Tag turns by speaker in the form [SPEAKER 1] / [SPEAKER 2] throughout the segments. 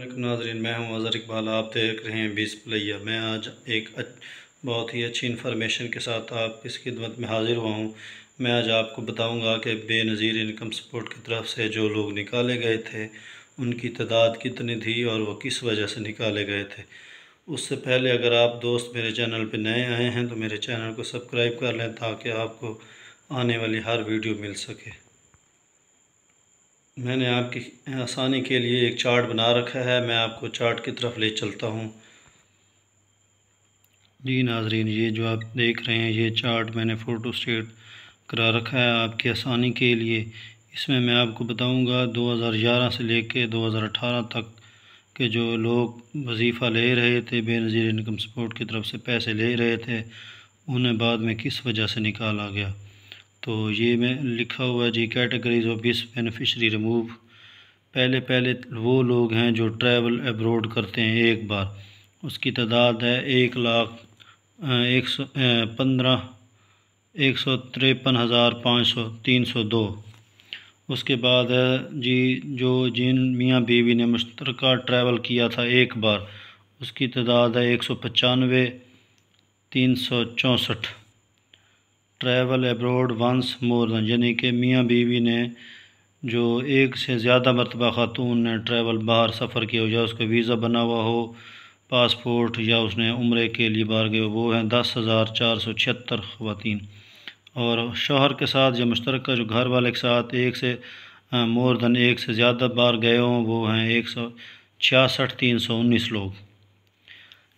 [SPEAKER 1] अल्लाम नाजरीन मैं हूं अज़र इकबाल आप देख रहे हैं बीस प्लैया मैं आज एक बहुत ही अच्छी इन्फॉर्मेशन के साथ आप इस खिदमत में हाज़िर हुआ हूं मैं आज आपको बताऊंगा कि बेनज़ीर इनकम सपोर्ट की तरफ से जो लोग निकाले गए थे उनकी तादाद कितनी थी और वो किस वजह से निकाले गए थे उससे पहले अगर आप दोस्त मेरे चैनल पर नए आए हैं तो मेरे चैनल को सब्सक्राइब कर लें ताकि आपको आने वाली हर वीडियो मिल सके मैंने आपकी आसानी के लिए एक चार्ट बना रखा है मैं आपको चार्ट की तरफ ले चलता हूँ जी नाजरीन ये जो आप देख रहे हैं ये चार्ट मैंने फ़ोटो स्टेट करा रखा है आपकी आसानी के लिए इसमें मैं आपको बताऊंगा 2011 से लेके 2018 तक के जो लोग वजीफ़ा ले रहे थे बेनज़ीर इनकम सपोर्ट की तरफ से पैसे ले रहे थे उन्हें बाद में किस वजह से निकाला गया तो ये मैं लिखा हुआ जी कैटेगरीज ऑफ बिस बेनिफिशरी रिमूव पहले पहले वो लोग हैं जो ट्रैवल एब्रोड करते हैं एक बार उसकी तादाद है एक लाख एक सौ पंद्रह एक सौ तिरपन हज़ार पाँच सौ तीन सौ दो उसके बाद है जी जो जिन मियाँ बीवी ने मुश्तरक ट्रैवल किया था एक बार उसकी तादाद है एक सौ पचानवे तीन सौ चौंसठ ट्रैवल एब्रोड वंस मोर यानी कि मियाँ बीवी ने जो एक से ज़्यादा मरतबा ख़ातून ने ट्रैवल बाहर सफ़र किया हो या उसका वीज़ा बना हुआ हो पासपोर्ट या उसने उम्र के लिए बाहर गए वो हैं दस हज़ार चार सौ छिहत्तर खुवान और शोहर के साथ या मुश्तरक जो घर वाले के साथ एक से मोर दैन एक से ज़्यादा बार गए हों वो हैं एक सौ छियासठ तीन सौ उन्नीस लोग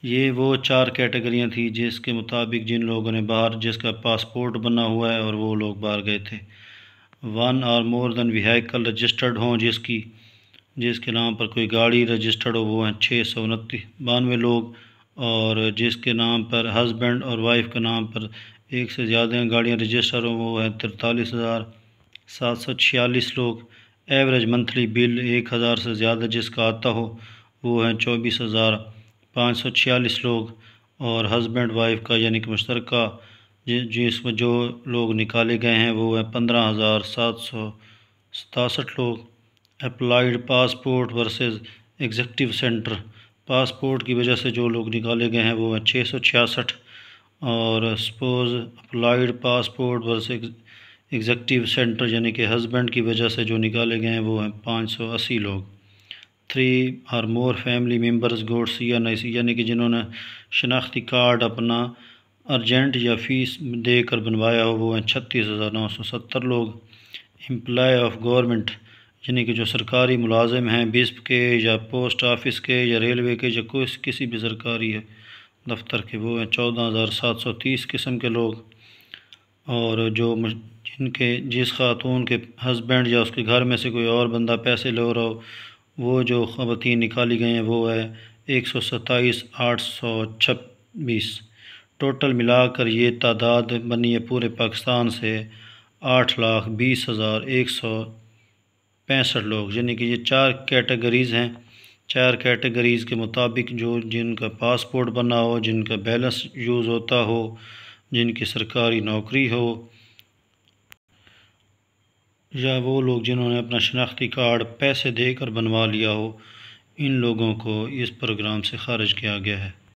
[SPEAKER 1] ये वो चार कैटेगरियाँ थी जिसके मुताबिक जिन लोगों ने बाहर जिसका पासपोर्ट बना हुआ है और वो लोग बाहर गए थे वन और मोर देन व्हीकल रजिस्टर्ड हों जिसकी जिसके नाम पर कोई गाड़ी रजिस्टर्ड हो वो हैं छः सौ उनतीस बानवे लोग और जिसके नाम पर हस्बैंड और वाइफ के नाम पर एक से ज़्यादा गाड़ियाँ रजिस्टर हों वो हैं तिरतालीस हज़ार सात सौ छियालीस लोग एवरेज मंथली बिल एक हज़ार से ज़्यादा जिसका आता हो वो हैं चौबीस हज़ार पाँच सौ छियालीस लोग और हस्बैंड वाइफ का यानी कि मुश्तर जिसमें जो लोग निकाले गए हैं वो हैं पंद्रह हज़ार सात सौ सतासठ लोग applied passport versus executive centre passport की वजह से जो लोग निकाले गए हैं वो हैं छः सौ छियासठ और suppose applied passport versus executive centre यानी कि हस्बैंड की वजह से जो निकाले गए हैं वो हैं पाँच सौ अस्सी लोग थ्री और मोर फैमिली मेम्बर्स एन या सी यानी कि जिन्होंने शनाख्ती कार्ड अपना अर्जेंट या फीस देकर बनवाया हो वो हैं छत्तीस हज़ार नौ सौ सत्तर लोग एम्प्लॉय ऑफ गवर्नमेंट यानी कि जो सरकारी मुलाजिम हैं बिस्प के या पोस्ट ऑफिस के या रेलवे के या कोई किसी भी सरकारी है दफ्तर के वो हैं चौदह हज़ार सात सौ तीस किस्म के लोग और जो जिनके जिस खातून के हस्बैंड या उसके घर में से कोई और बंदा पैसे ले रहा हो वो जो खवतिन निकाली गई हैं वो है एक सौ सत्ताईस आठ सौ छब्बीस टोटल मिलाकर ये तादाद बनी है पूरे पाकिस्तान से आठ लाख बीस हज़ार एक सौ पैंसठ लोग यानी कि ये चार कैटेगरीज़ हैं चार कैटेगरीज़ के मुताबिक जो जिनका पासपोर्ट बना हो जिनका बैलेंस यूज़ होता हो जिनकी सरकारी नौकरी हो या वो लोग जिन्होंने अपना शनाख्ती कार्ड पैसे देकर बनवा लिया हो इन लोगों को इस प्रोग्राम से खारिज किया गया है